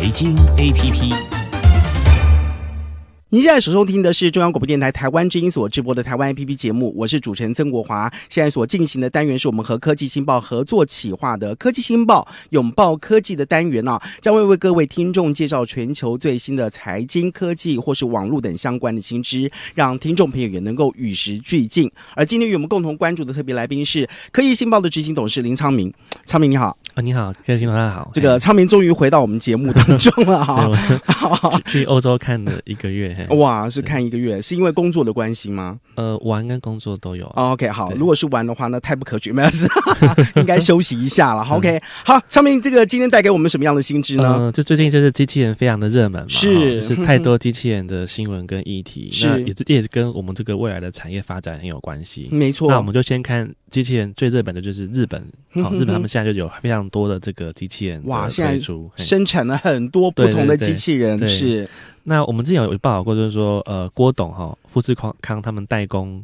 北京 A P P。您现在所收听的是中央广播电台台湾之音所直播的台湾 APP 节目，我是主持人曾国华。现在所进行的单元是我们和科技新报合作企划的“科技新报拥抱科技”的单元啊，将会为各位听众介绍全球最新的财经、科技或是网络等相关的新知，让听众朋友也能够与时俱进。而今天与我们共同关注的特别来宾是科技新报的执行董事林昌明。昌明你好啊，你好，科技新报大家好。这个昌明终于回到我们节目当中了啊，去欧洲看了一个月。哇，是看一个月，是因为工作的关系吗？呃，玩跟工作都有。OK，好，如果是玩的话，那太不可取，没事，应该休息一下了。OK，好，上面这个今天带给我们什么样的新知呢？嗯，就最近就是机器人非常的热门嘛，是是太多 机器人的新闻跟议题，是也也跟我们这个未来的产业发展很有关系，没错。那我们就先看机器人最热门的就是日本，好，日本他们现在就有非常多的这个机器人，哇，现在生产了很多不同的机器人，是。那我们之前有报道过，就是说，呃，郭董哈富士康康他们代工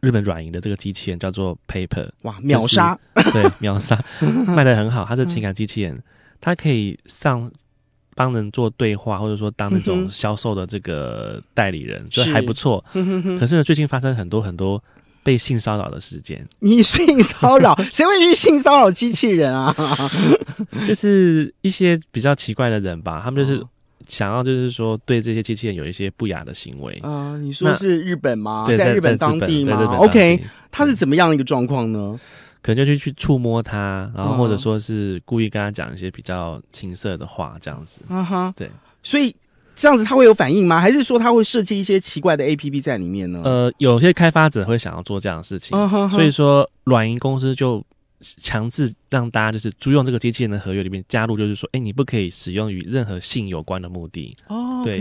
日本软银的这个机器人叫做 Paper，哇，秒杀，对，秒杀，卖的很好。它是情感机器人，它可以上帮人做对话，或者说当那种销售的这个代理人，所以还不错。可是呢，最近发生很多很多被性骚扰的事件。你性骚扰？谁会去性骚扰机器人啊？就是一些比较奇怪的人吧，他们就是。想要就是说对这些机器人有一些不雅的行为啊？你说是日本吗？在日本当地吗？OK，它是怎么样的一个状况呢？可能就去去触摸他，然后或者说是故意跟他讲一些比较青涩的话，这样子。啊哈，对，所以这样子他会有反应吗？还是说他会设计一些奇怪的 APP 在里面呢？呃，有些开发者会想要做这样的事情，所以说软银公司就。强制让大家就是租用这个机器人的合约里面加入，就是说，哎，你不可以使用与任何性有关的目的。哦，对，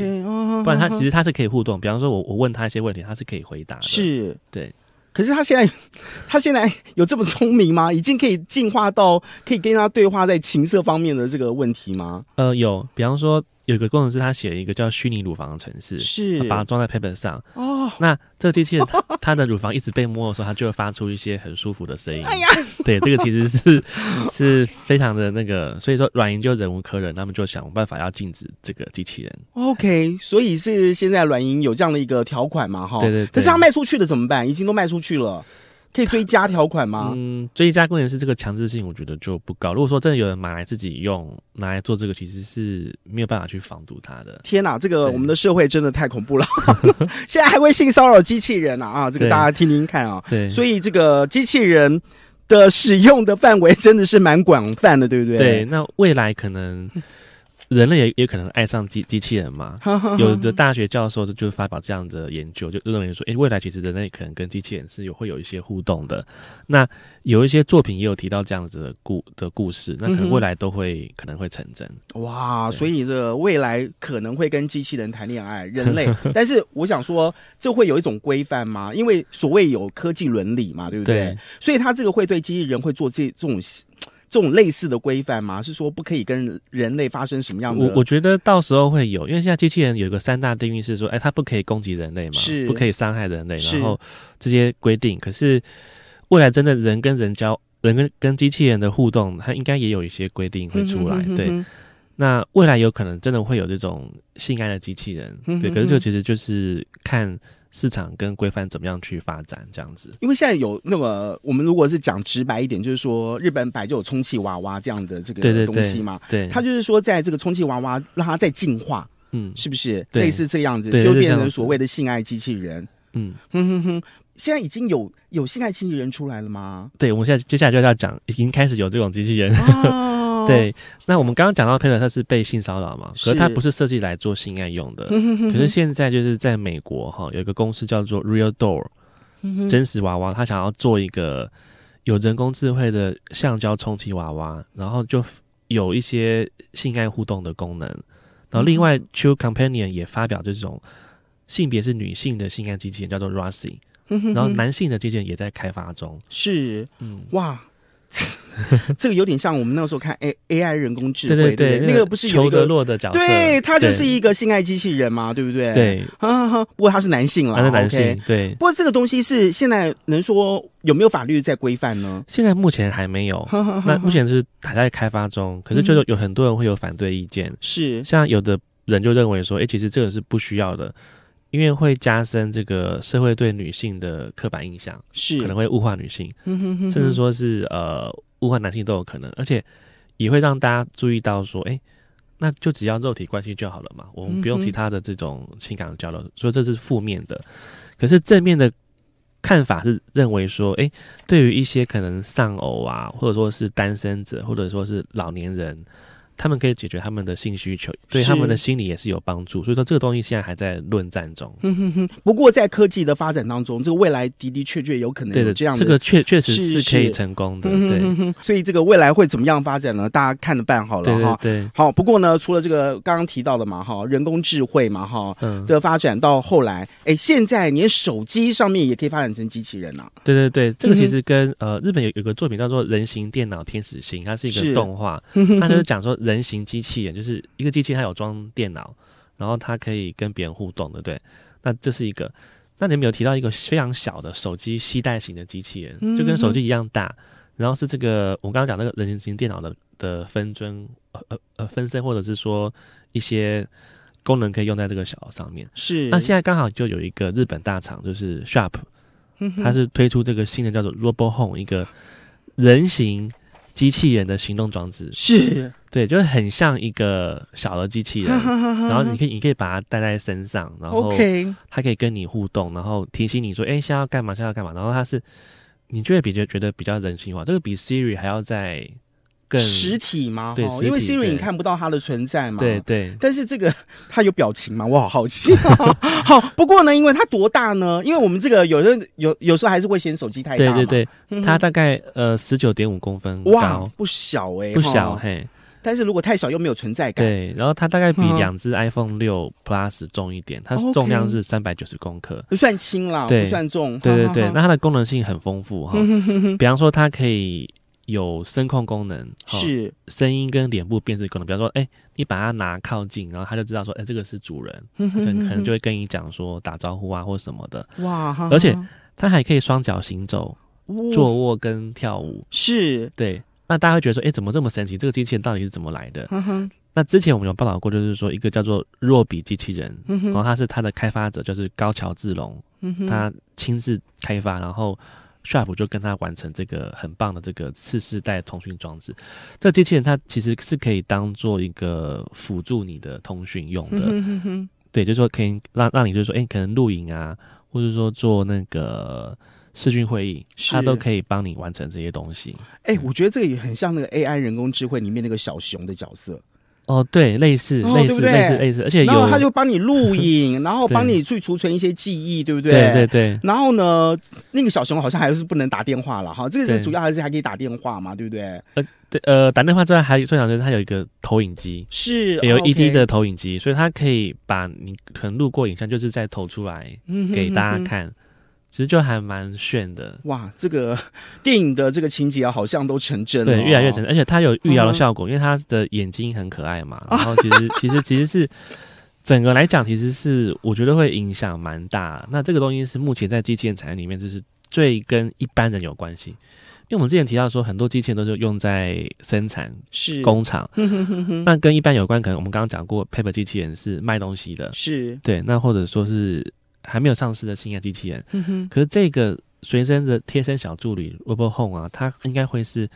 不然他其实他是可以互动。比方说，我我问他一些问题，他是可以回答。是，对。可是他现在，他现在有这么聪明吗？已经可以进化到可以跟他对话在情色方面的这个问题吗？呃，有。比方说。有个工程师，他写了一个叫虚拟乳房的城市，是把它装在 paper 上。哦，那这个机器人，它的乳房一直被摸的时候，它就会发出一些很舒服的声音。哎呀，对，这个其实是是非常的那个，所以说软银就忍无可忍，他们就想办法要禁止这个机器人。OK，所以是现在软银有这样的一个条款嘛？哈，对对，可是它卖出去了怎么办？已经都卖出去了。可以追加条款吗？嗯，追加功能是这个强制性，我觉得就不高。如果说真的有人买来自己用，拿来做这个，其实是没有办法去防堵它的。天哪，这个我们的社会真的太恐怖了！现在还会性骚扰机器人啊！啊，这个大家听听看啊。对，所以这个机器人的使用的范围真的是蛮广泛的，对不对？对，那未来可能。人类也也可能爱上机机器人嘛？有的大学教授就就发表这样的研究，就认为说，哎，未来其实人类可能跟机器人是有会有一些互动的。那有一些作品也有提到这样子的故的故事，那可能未来都会可能会成真。哇，所以这未来可能会跟机器人谈恋爱，人类。但是我想说，这会有一种规范吗？因为所谓有科技伦理嘛，对不对？所以他这个会对机器人会做这这种。这种类似的规范吗？是说不可以跟人类发生什么样的？我我觉得到时候会有，因为现在机器人有个三大定律是说，哎，它不可以攻击人类嘛，是不可以伤害人类，然后这些规定。可是未来真的人跟人交，人跟跟机器人的互动，它应该也有一些规定会出来。对，那未来有可能真的会有这种性爱的机器人，对。可是就其实就是看。市场跟规范怎么样去发展这样子？因为现在有那么，我们如果是讲直白一点，就是说日本摆就有充气娃娃这样的这个东西嘛。对，他就是说在这个充气娃娃让它再进化，嗯，是不是类似这样子，就变成所谓的性爱机器人？嗯哼哼哼，现在已经有有性爱机器人出来了吗？对，我们现在接下来就要讲已经开始有这种机器人对，那我们刚刚讲到佩尔，他是被性骚扰嘛？可是他不是设计来做性爱用的。可是现在就是在美国哈，有一个公司叫做 Real Doll，真实娃娃，他想要做一个有人工智慧的橡胶充气娃娃，然后就有一些性爱互动的功能。然后另外 c h u e Companion 也发表这种性别是女性的性爱机器人叫做 Russi，然后男性的机器人也在开发中。是，嗯，哇。这个有点像我们那个时候看 A A I 人工智能，对对对，那个不是裘德洛的角色，对他就是一个性爱机器人嘛，对不对？对，不过他是男性他是男性对。不过这个东西是现在能说有没有法律在规范呢？现在目前还没有，那目前是还在开发中。可是就是有很多人会有反对意见，是像有的人就认为说，哎，其实这个是不需要的。因为会加深这个社会对女性的刻板印象，是可能会物化女性，甚至说是呃物化男性都有可能，而且也会让大家注意到说，哎，那就只要肉体关系就好了嘛，我们不用其他的这种情感交流，所以这是负面的。可是正面的看法是认为说，哎，对于一些可能丧偶啊，或者说是单身者，或者说是老年人。他们可以解决他们的性需求，对他们的心理也是有帮助。所以说这个东西现在还在论战中。不过在科技的发展当中，这个未来的的确确有可能有这样的。这个确确实是可以成功的。对，所以这个未来会怎么样发展呢？大家看着办好了哈。对，好。不过呢，除了这个刚刚提到的嘛，哈，人工智慧嘛，哈的发展到后来，哎，现在连手机上面也可以发展成机器人了。对对对，这个其实跟呃日本有有个作品叫做《人形电脑天使星》，它是一个动画，它就是讲说人。人形机器人就是一个机器，它有装电脑，然后它可以跟别人互动的，对。那这是一个，那你们有提到一个非常小的手机携带型的机器人，就跟手机一样大，然后是这个我刚刚讲那个人形电脑的的分尊呃呃呃分身，或者是说一些功能可以用在这个小上面。是。那现在刚好就有一个日本大厂就是 Sharp，它是推出这个新的叫做 Robo Home 一个人形。机器人的行动装置是，对，就是很像一个小的机器人，然后你可以你可以把它带在身上，然后它可以跟你互动，然后提醒你说，哎，现在要干嘛，现在要干嘛，然后它是你就会比较觉得比较人性化，这个比 Siri 还要在。实体吗？对。因为 Siri 你看不到它的存在嘛。对对。但是这个它有表情吗？我好好奇。好，不过呢，因为它多大呢？因为我们这个有的有有时候还是会嫌手机太大。对对对。它大概呃十九点五公分。哇，不小哎。不小嘿。但是如果太小又没有存在感。对。然后它大概比两只 iPhone 六 Plus 重一点，它重量是三百九十公克。不算轻啦。不算重。对对对。那它的功能性很丰富哈。比方说它可以。有声控功能，是声音跟脸部辨识功能，比方说，哎，你把它拿靠近，然后它就知道说，哎，这个是主人，可能就会跟你讲说打招呼啊或什么的。哇！而且它还可以双脚行走、坐卧跟跳舞。是，对。那大家会觉得说，哎，怎么这么神奇？这个机器人到底是怎么来的？那之前我们有报道过，就是说一个叫做若比机器人，然后它是它的开发者，就是高桥智隆，他亲自开发，然后。Sharp 就跟他完成这个很棒的这个次世代通讯装置。这个机器人它其实是可以当做一个辅助你的通讯用的，对，就是说可以让让你就是说，哎，可能录影啊，或者说做那个视讯会议，它都可以帮你完成这些东西。哎，我觉得这个也很像那个 AI 人工智慧里面那个小熊的角色。哦，对，类似，类似，对对？类似，类似，而且有，他就帮你录影，然后帮你去储存一些记忆，对不对？对对对。然后呢，那个小熊好像还是不能打电话了哈，这个主要还是还可以打电话嘛，对不对？呃，对，呃，打电话之外，还有说就是它有一个投影机，是，l E D 的投影机，所以它可以把你可能录过影像，就是再投出来给大家看。其实就还蛮炫的哇！这个 电影的这个情节啊，好像都成真了。对，越来越成真，而且它有预瑶的效果，因为他的眼睛很可爱嘛。然后其实其实其实是整个来讲，其实是我觉得会影响蛮大。那这个东西是目前在机器人产业里面，就是最跟一般人有关系。因为我们之前提到说，很多机器人都是用在生产工厂。那跟一般有关，可能我们刚刚讲过，Paper 机器人是卖东西的，是对。那或者说是。还没有上市的新一机器人，嗯哼，可是这个随身的贴身小助理 Robo Home 啊，它应该会是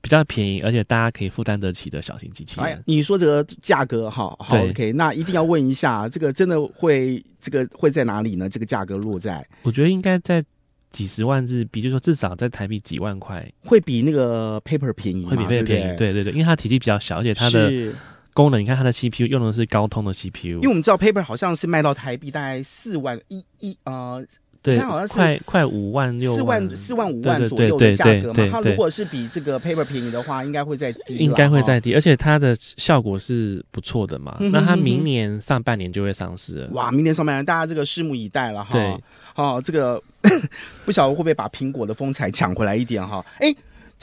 比较便宜，而且大家可以负担得起的小型机器人。哎，你说这个价格哈，好 OK，那一定要问一下，这个真的会这个会在哪里呢？这个价格落在？我觉得应该在几十万日币，就说至少在台币几万块，会比那个 Paper 便宜，会比 Paper 宜。对对对，因为它体积比较小，而且它的。功能，你看它的 CPU 用的是高通的 CPU，因为我们知道 Paper 好像是卖到台币大概四万一一呃，对，好像是快快五万六，四万四万五万左右的价格嘛。它如果是比这个 Paper 便宜的话，应该会再低，应该会再低，而且它的效果是不错的嘛。那它明年上半年就会上市，哇，明年上半年大家这个拭目以待了哈。对，哦，这个 不晓得会不会把苹果的风采抢回来一点哈。哎。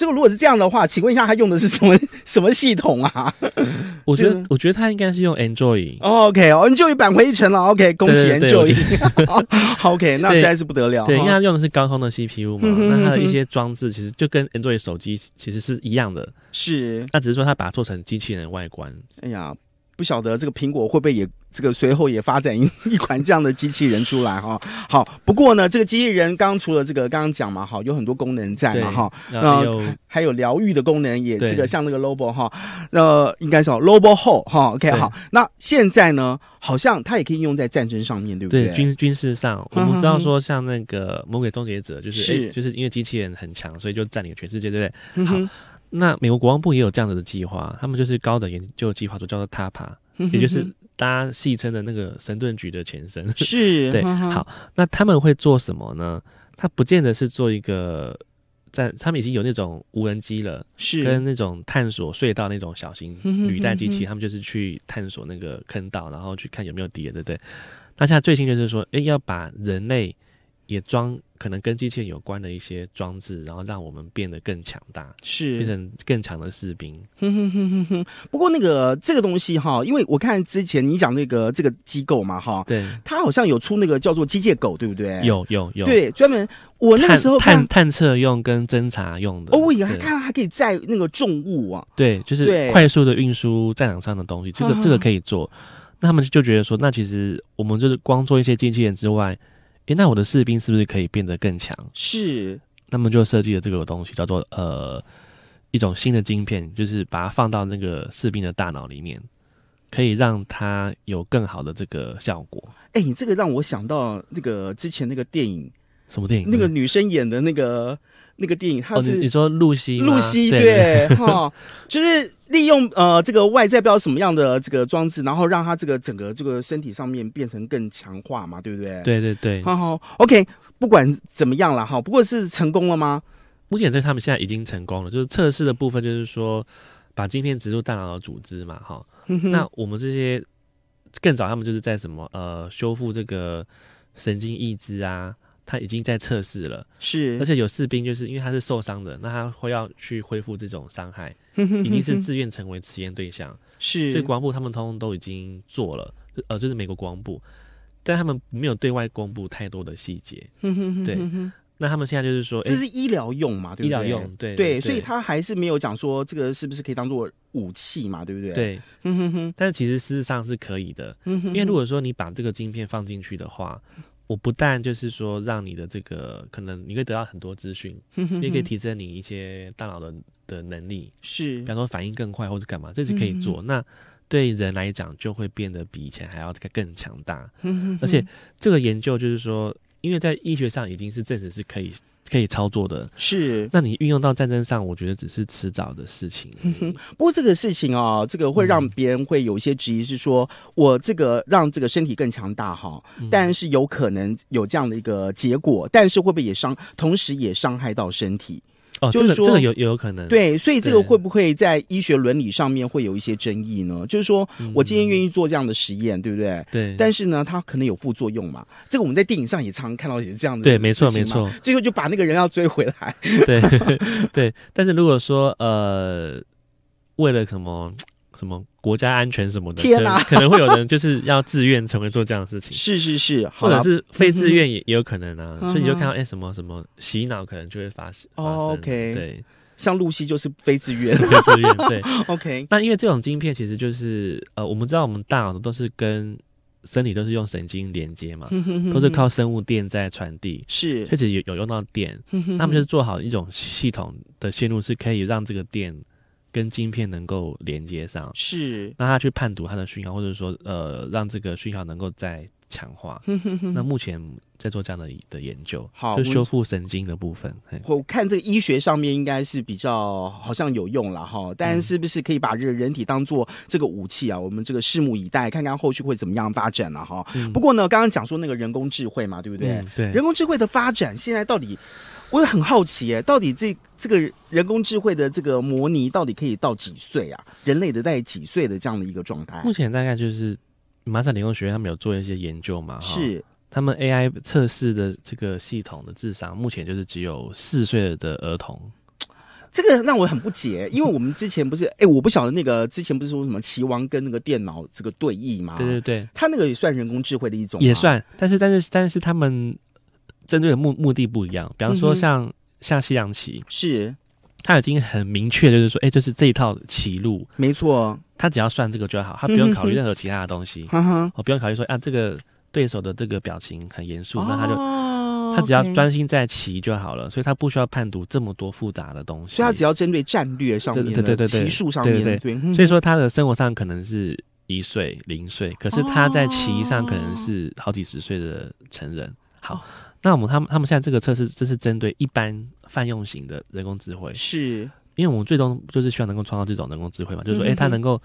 这个如果是这样的话，请问一下，他用的是什么 什么系统啊？我觉得，我觉得他应该是用 Android。OK，哦，Android 版回城了，OK，恭喜 Android。OK，那现在是不得了。对，因为他用的是高通的 CPU 嘛，那他的一些装置其实就跟 Android 手机其实是一样的。是。那只是说他把它做成机器人外观。哎呀，不晓得这个苹果会不会也？这个随后也发展一 一款这样的机器人出来哈。好，不过呢，这个机器人刚除了这个刚刚讲嘛，哈，有很多功能在嘛哈。那还有疗愈的功能也这个像那个 Lobo 哈，呃，应该哦 Lobo Hole 哈。OK 好，那现在呢，好像它也可以用在战争上面对不对？对，军军事上，我们知道说像那个魔鬼终结者就是就是因为机器人很强，所以就占领全世界对不对？好，那美国国防部也有这样子的计划，他们就是高等研究计划组叫做 TAPA，也就是。大家戏称的那个神盾局的前身是 对，好，那他们会做什么呢？他不见得是做一个，在他们已经有那种无人机了，是跟那种探索隧道那种小型履带机器，他们就是去探索那个坑道，然后去看有没有敌人，对不对？那现在最新就是说，哎，要把人类。也装可能跟机器人有关的一些装置，然后让我们变得更强大，是变成更强的士兵。不过那个这个东西哈，因为我看之前你讲那个这个机构嘛哈，对，他好像有出那个叫做机械狗，对不对？有有有。对，专门我那个时候探探测用跟侦查用的。哦，我以为看到还可以载那个重物啊。对，就是快速的运输战场上的东西，这个 这个可以做。那他们就觉得说，那其实我们就是光做一些机器人之外。那我的士兵是不是可以变得更强？是，那么就设计了这个东西，叫做呃一种新的晶片，就是把它放到那个士兵的大脑里面，可以让他有更好的这个效果。哎，你这个让我想到那个之前那个电影，什么电影？那个女生演的那个。那个电影，他是你说露西，露西对哈，就是利用呃这个外在不知道什么样的这个装置，然后让他这个整个这个身体上面变成更强化嘛，对不对？对对对，好 OK，不管怎么样了哈，不过是成功了吗？目前在他们现在已经成功了，就是测试的部分，就是说把晶片植入大脑的组织嘛，哈。那我们这些更早他们就是在什么呃修复这个神经抑制啊。他已经在测试了，是，而且有士兵就是因为他是受伤的，那他会要去恢复这种伤害，已经是自愿成为实验对象，是。所以国防部他们通通都已经做了，呃，就是美国国防部，但他们没有对外公布太多的细节。对，那他们现在就是说，这是医疗用嘛，对不对？医疗用，对对，所以他还是没有讲说这个是不是可以当做武器嘛，对不对？对，但是其实事实上是可以的，因为如果说你把这个晶片放进去的话。我不但就是说，让你的这个可能，你会得到很多资讯，也可以提升你一些大脑的的能力，是，比方说反应更快或者干嘛，这是可以做。那对人来讲，就会变得比以前还要更强大，而且这个研究就是说，因为在医学上已经是证实是可以。可以操作的是，那你运用到战争上，我觉得只是迟早的事情。不过这个事情哦，这个会让别人会有一些质疑，是说我这个让这个身体更强大哈，但是有可能有这样的一个结果，但是会不会也伤，同时也伤害到身体？哦，就是说这个有有可能对，所以这个会不会在医学伦理上面会有一些争议呢？就是说我今天愿意做这样的实验，对不对？对，但是呢，它可能有副作用嘛？这个我们在电影上也常看到一些这样的，对，没错没错，最后就把那个人要追回来，对 对。但是如果说呃，为了什么？什么国家安全什么的，可能，会有人就是要自愿成为做这样的事情，是是是，或者是非自愿也也有可能啊，所以你就看到哎、什么什么洗脑可能就会发生。哦，OK，对，像露西就是非自愿，非自愿，对，OK。那因为这种晶片其实就是，呃，我们知道我们大脑都是跟身体都是用神经连接嘛，都是靠生物电在传递，是，确实有有用到电，那么就是做好一种系统的线路，是可以让这个电。跟晶片能够连接上，是让他去判读他的讯号，或者说呃，让这个讯号能够再强化。那目前在做这样的的研究，好，就修复神经的部分。我看这个医学上面应该是比较好像有用了哈，但是不是可以把这个人体当做这个武器啊？我们这个拭目以待，看看后续会怎么样发展了哈。不过呢，刚刚讲说那个人工智慧嘛，对不对？对，人工智慧的发展，现在到底我也很好奇哎，到底这。这个人工智慧的这个模拟到底可以到几岁啊？人类的在几岁的这样的一个状态？目前大概就是麻省理工学院他们有做一些研究嘛？是他们 AI 测试的这个系统的智商目前就是只有四岁的儿童。这个让我很不解，因为我们之前不是 哎，我不晓得那个之前不是说什么棋王跟那个电脑这个对弈吗？对对对，他那个也算人工智慧的一种，也算。但是但是但是他们针对的目目的不一样，比方说像。下西洋棋是，他已经很明确，就是说，哎，就是这一套棋路，没错，他只要算这个就好，他不用考虑任何其他的东西。我不用考虑说，啊，这个对手的这个表情很严肃，那他就他只要专心在棋就好了，所以他不需要判读这么多复杂的东西。所以他只要针对战略上面，对对对对，棋术上面，对对对。所以说，他的生活上可能是一岁零岁，可是他在棋上可能是好几十岁的成人。好。那我们他们他们现在这个测试，这是针对一般泛用型的人工智慧，是因为我们最终就是希望能够创造这种人工智慧嘛？就是说，哎，它能够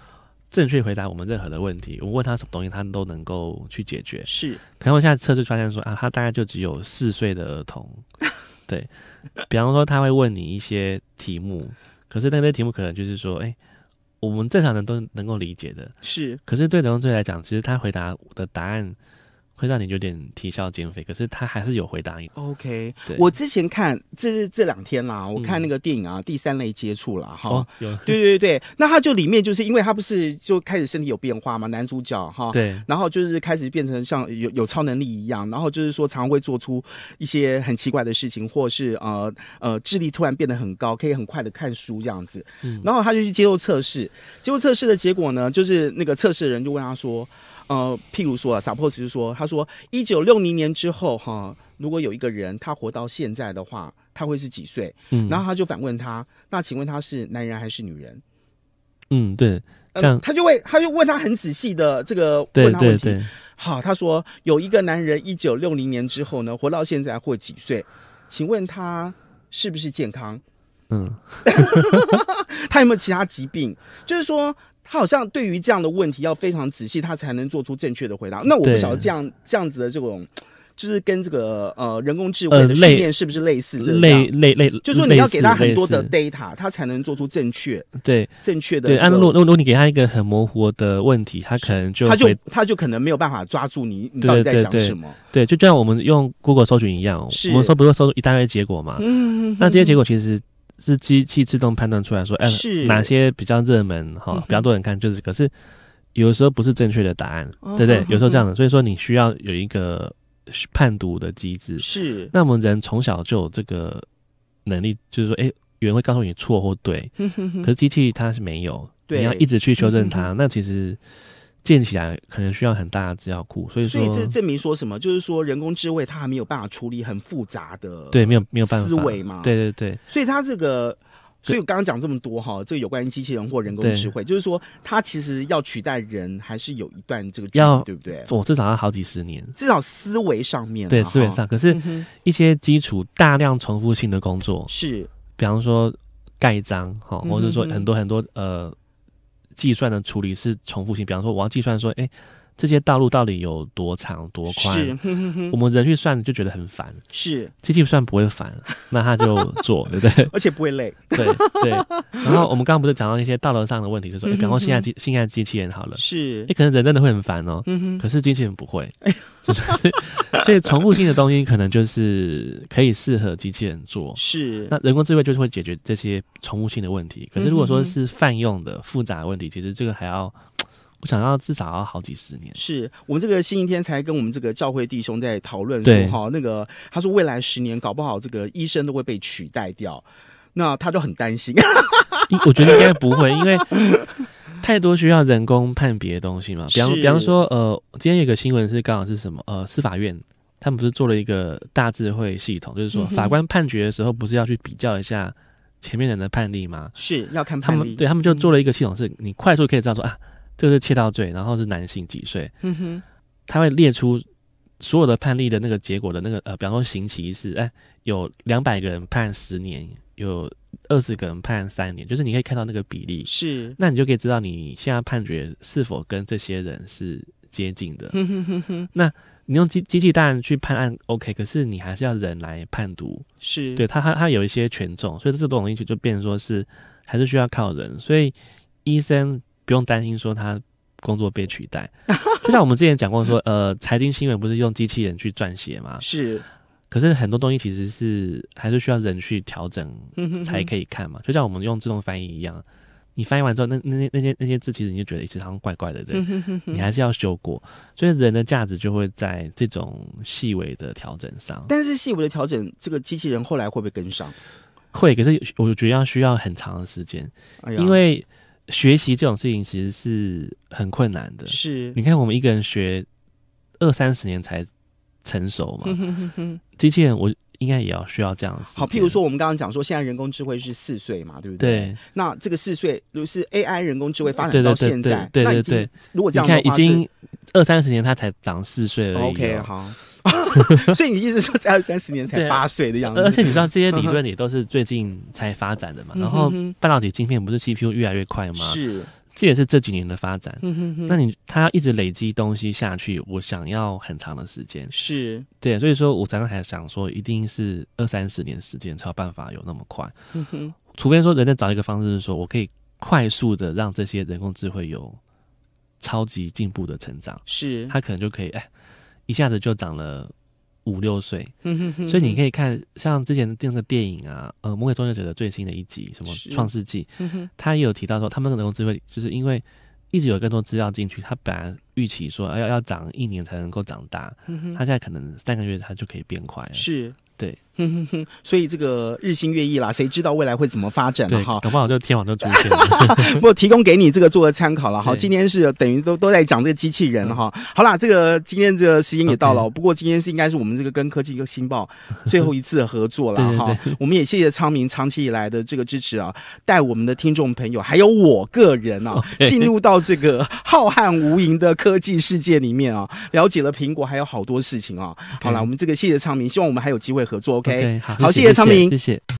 正确回答我们任何的问题，我问他什么东西，他都能够去解决。是，可能我现在测试发现说啊，他大概就只有四岁的儿童，对，比方说他会问你一些题目，可是那些题目可能就是说，哎，我们正常人都能够理解的，是，可是对人工智能来讲，其实他回答的答案。会让你有点啼笑皆非，可是他还是有回答的。OK，我之前看这这两天啦，我看那个电影啊，《第三类接触》了哈。哦，有。对对对，那他就里面就是因为他不是就开始身体有变化嘛，男主角哈。对。然后就是开始变成像有有超能力一样，然后就是说常会做出一些很奇怪的事情，或是呃呃智力突然变得很高，可以很快的看书这样子。嗯。然后他就去接受测试，接受测试的结果呢，就是那个测试的人就问他说。呃，譬如说啊 s a 斯 p o s e 说，他说一九六零年之后哈，如果有一个人他活到现在的话，他会是几岁？嗯，然后他就反问他，那请问他是男人还是女人？嗯，对，这样，他就会，他就问他很仔细的这个问他问题。好，他说有一个男人一九六零年之后呢，活到现在或几岁？请问他是不是健康？嗯，他有没有其他疾病？就是说。他好像对于这样的问题要非常仔细，他才能做出正确的回答。那我不晓得这样这样子的这种，就是跟这个呃人工智慧的训练是不是类似？类类类，就说你要给他很多的 data，他才能做出正确对正确的。对，按如如如果你给他一个很模糊的问题，他可能就他就他就可能没有办法抓住你你到底在想什么？对，就像我们用 Google 搜寻一样，我们搜不是搜一大堆结果嘛？嗯，那这些结果其实。是机器自动判断出来说，哎，哪些比较热门哈，比较多人看就是可是有时候不是正确的答案，对不对？有时候这样的，所以说你需要有一个判读的机制。是，那我们人从小就有这个能力，就是说，哎，有人会告诉你错或对，可是机器它是没有，你要一直去修正它，那其实。建起来可能需要很大的资料库，所以说，所以这证明说什么？就是说，人工智慧它还没有办法处理很复杂的，对，没有没有办法思维嘛。对对对，所以它这个，所以我刚刚讲这么多哈，这个有关于机器人或人工智慧，就是说，它其实要取代人，还是有一段这个要对不对？我至少要好几十年，至少思维上面，对，思维上。可是，一些基础大量重复性的工作是，比方说盖章哈，或者说很多很多呃。计算的处理是重复性，比方说，我要计算说，哎。这些道路到底有多长多宽？是，我们人去算就觉得很烦。是，机器算不会烦，那他就做，对不对？而且不会累。对对。然后我们刚刚不是讲到一些道路上的问题，就说赶快现在机现在机器人好了。是，你可能人真的会很烦哦，可是机器人不会，是不是？所以重复性的东西可能就是可以适合机器人做。是。那人工智慧就是会解决这些重复性的问题。可是如果说是泛用的复杂问题，其实这个还要。我想要至少要好几十年。是我们这个星期天才跟我们这个教会弟兄在讨论说，哈，那个他说未来十年搞不好这个医生都会被取代掉，那他就很担心。我觉得应该不会，因为太多需要人工判别的东西嘛。比方比方说，呃，今天有个新闻是刚好是什么？呃，司法院他们不是做了一个大智慧系统，就是说法官判决的时候不是要去比较一下前面人的判例吗？是要看判例，对他们就做了一个系统，是你快速可以这样说啊。这是切刀罪，然后是男性几岁？嗯哼，他会列出所有的判例的那个结果的那个呃，比方说刑期是哎，有两百个人判十年，有二十个人判三年，就是你可以看到那个比例。是，那你就可以知道你现在判决是否跟这些人是接近的。那你用机机器当然去判案，OK，可是你还是要人来判读。是，对，他他他有一些权重，所以这个东西就就变成说是还是需要靠人。所以医生。不用担心说他工作被取代，就像我们之前讲过说，呃，财经新闻不是用机器人去撰写吗？是，可是很多东西其实是还是需要人去调整才可以看嘛。就像我们用自动翻译一样，你翻译完之后，那那那那些那些字，其实你就觉得好像怪怪的，对，你还是要修过，所以人的价值就会在这种细微的调整上。但是细微的调整，这个机器人后来会不会跟上？会，可是我觉得要需要很长的时间，因为。学习这种事情其实是很困难的。是，你看我们一个人学二三十年才成熟嘛。机器人我应该也要需要这样子。好，譬如说我们刚刚讲说，现在人工智慧是四岁嘛，对不对？对。那这个四岁，果是 AI 人工智慧发展到现在，对对对。如果这样，你看已经二三十年，他才长四岁而已。O K，好。所以你一直说才二三十年才八岁的样子，而且你知道这些理论也都是最近才发展的嘛。然后半导体晶片不是 CPU 越来越快吗？是，这也是这几年的发展。那你它一直累积东西下去，我想要很长的时间。是对，所以说我刚刚才想说，一定是二三十年时间才有办法有那么快。除非说人家找一个方式，是说我可以快速的让这些人工智慧有超级进步的成长，是它可能就可以哎。一下子就长了五六岁，所以你可以看像之前那个电影啊，呃《魔鬼终结者》的最新的一集，什么《创世纪》，他也有提到说，他们能工智慧，就是因为一直有更多资料进去，他本来预期说，要要长一年才能够长大，他现在可能三个月他就可以变快了。是。哼哼哼，所以这个日新月异啦，谁知道未来会怎么发展呢？哈，恐不好就天网就出现了。不过提供给你这个做个参考了。好，今天是等于都都在讲这个机器人哈。好啦，这个今天这个时间也到了，不过今天是应该是我们这个跟科技一个新报 最后一次的合作了哈。我们也谢谢昌明长期以来的这个支持啊，带我们的听众朋友还有我个人啊，进入到这个浩瀚无垠的科技世界里面啊，了解了苹果还有好多事情啊。好了，我们这个谢谢昌明，希望我们还有机会合作。OK，对，好，谢谢昌明，谢谢。